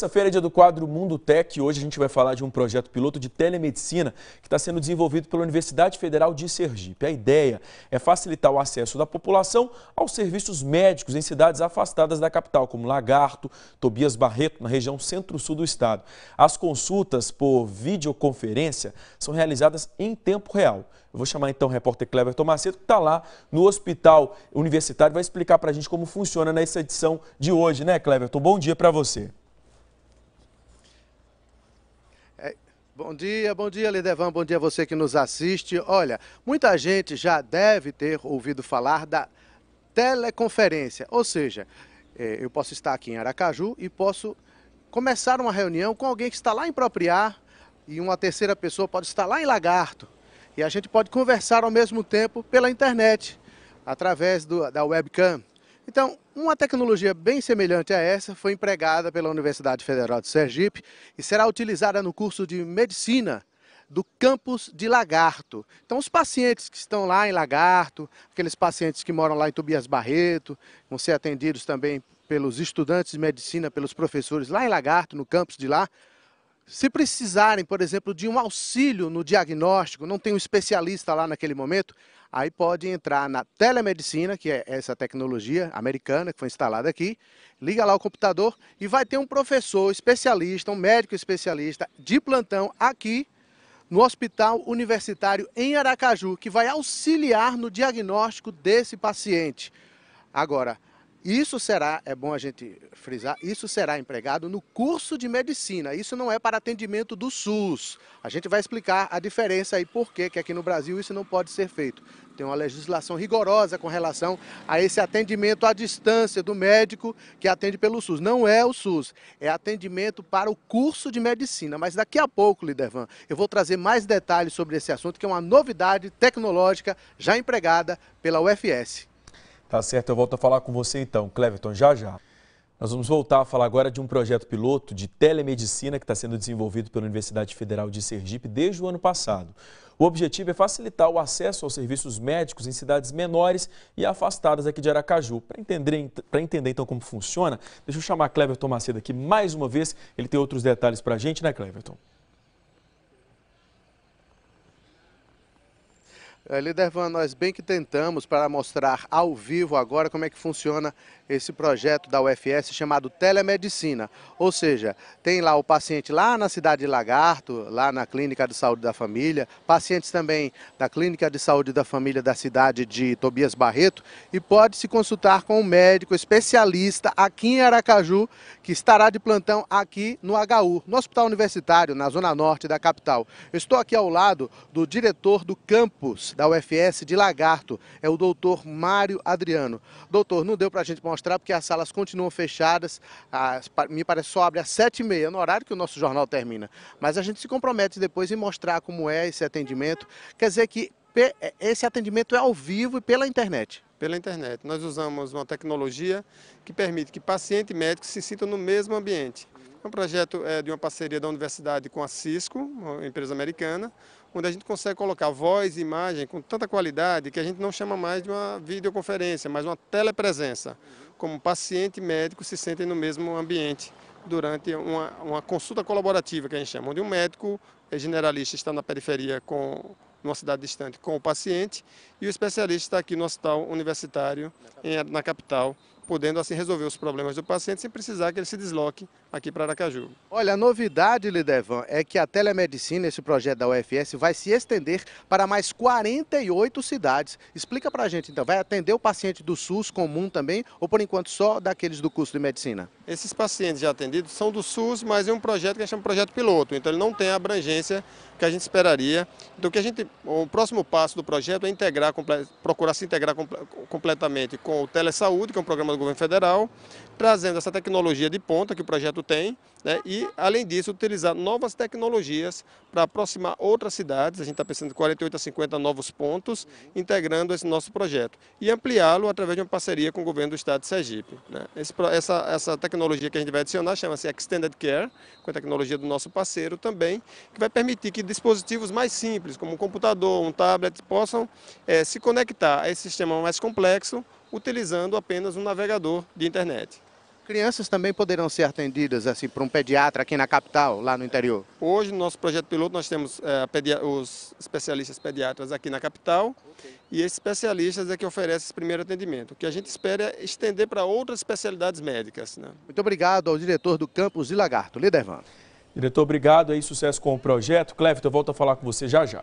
Terça-feira é dia do quadro Mundo Tech hoje a gente vai falar de um projeto piloto de telemedicina que está sendo desenvolvido pela Universidade Federal de Sergipe. A ideia é facilitar o acesso da população aos serviços médicos em cidades afastadas da capital, como Lagarto, Tobias Barreto, na região centro-sul do estado. As consultas por videoconferência são realizadas em tempo real. Eu vou chamar então o repórter Cleber Tomaceto, que está lá no Hospital Universitário, vai explicar para a gente como funciona nessa edição de hoje, né, Cleverton? Bom dia para você. Bom dia, bom dia, Lidevan, bom dia a você que nos assiste. Olha, muita gente já deve ter ouvido falar da teleconferência, ou seja, é, eu posso estar aqui em Aracaju e posso começar uma reunião com alguém que está lá em Propriar e uma terceira pessoa pode estar lá em Lagarto. E a gente pode conversar ao mesmo tempo pela internet, através do, da webcam. Então, uma tecnologia bem semelhante a essa foi empregada pela Universidade Federal de Sergipe e será utilizada no curso de Medicina do campus de Lagarto. Então, os pacientes que estão lá em Lagarto, aqueles pacientes que moram lá em Tobias Barreto, vão ser atendidos também pelos estudantes de medicina, pelos professores lá em Lagarto, no campus de lá, se precisarem, por exemplo, de um auxílio no diagnóstico, não tem um especialista lá naquele momento, aí pode entrar na telemedicina, que é essa tecnologia americana que foi instalada aqui, liga lá o computador e vai ter um professor especialista, um médico especialista de plantão aqui no Hospital Universitário em Aracaju, que vai auxiliar no diagnóstico desse paciente. Agora, isso será, é bom a gente frisar, isso será empregado no curso de medicina. Isso não é para atendimento do SUS. A gente vai explicar a diferença e por que, que aqui no Brasil isso não pode ser feito. Tem uma legislação rigorosa com relação a esse atendimento à distância do médico que atende pelo SUS. Não é o SUS, é atendimento para o curso de medicina. Mas daqui a pouco, Lidervan, eu vou trazer mais detalhes sobre esse assunto, que é uma novidade tecnológica já empregada pela UFS. Tá certo, eu volto a falar com você então, Cleverton, já já. Nós vamos voltar a falar agora de um projeto piloto de telemedicina que está sendo desenvolvido pela Universidade Federal de Sergipe desde o ano passado. O objetivo é facilitar o acesso aos serviços médicos em cidades menores e afastadas aqui de Aracaju. Para entender, entender então como funciona, deixa eu chamar Cleverton Macedo aqui mais uma vez. Ele tem outros detalhes para a gente, né, Cleverton? Eh, líder Van, nós bem que tentamos para mostrar ao vivo agora como é que funciona esse projeto da UFS chamado Telemedicina. Ou seja, tem lá o paciente lá na cidade de Lagarto, lá na Clínica de Saúde da Família, pacientes também da Clínica de Saúde da Família da cidade de Tobias Barreto e pode se consultar com um médico especialista aqui em Aracaju, que estará de plantão aqui no HU, no Hospital Universitário, na zona norte da capital. Eu estou aqui ao lado do diretor do campus da UFS de Lagarto, é o doutor Mário Adriano. Doutor, não deu para a gente mostrar porque as salas continuam fechadas, as, me parece só abre às 7h30, no horário que o nosso jornal termina. Mas a gente se compromete depois em mostrar como é esse atendimento. Quer dizer que esse atendimento é ao vivo e pela internet pela internet. Nós usamos uma tecnologia que permite que paciente e médico se sintam no mesmo ambiente. É um projeto é, de uma parceria da universidade com a Cisco, uma empresa americana, onde a gente consegue colocar voz e imagem com tanta qualidade que a gente não chama mais de uma videoconferência, mas uma telepresença, como paciente e médico se sentem no mesmo ambiente durante uma, uma consulta colaborativa que a gente chama, onde um médico generalista está na periferia com numa cidade distante com o paciente e o especialista está aqui no hospital universitário em, na capital podendo assim resolver os problemas do paciente sem precisar que ele se desloque aqui para Aracaju. Olha, a novidade, Lidevan, é que a telemedicina, esse projeto da UFS, vai se estender para mais 48 cidades. Explica para a gente, então, vai atender o paciente do SUS comum também ou por enquanto só daqueles do curso de medicina? Esses pacientes já atendidos são do SUS, mas é um projeto que a gente chama de projeto piloto, então ele não tem a abrangência que a gente esperaria. Então, que a gente, o próximo passo do projeto é integrar, procurar se integrar completamente com o Telesaúde, que é um programa do governo federal, trazendo essa tecnologia de ponta que o projeto tem, né, e, além disso, utilizar novas tecnologias para aproximar outras cidades. A gente está pensando em 48 a 50 novos pontos, integrando esse nosso projeto. E ampliá-lo através de uma parceria com o governo do estado de Sergipe. Né. Esse, essa, essa tecnologia que a gente vai adicionar chama-se Extended Care, com a tecnologia do nosso parceiro também, que vai permitir que dispositivos mais simples, como um computador, um tablet, possam é, se conectar a esse sistema mais complexo utilizando apenas um navegador de internet. Crianças também poderão ser atendidas assim por um pediatra aqui na capital, lá no interior? Hoje, no nosso projeto piloto, nós temos é, os especialistas pediatras aqui na capital okay. e esses especialistas é que oferecem esse primeiro atendimento. O que a gente espera é estender para outras especialidades médicas. Né? Muito obrigado ao diretor do campus de Lagarto, Lidervan. Diretor, obrigado aí, sucesso com o projeto. Clevito, eu volto a falar com você já já.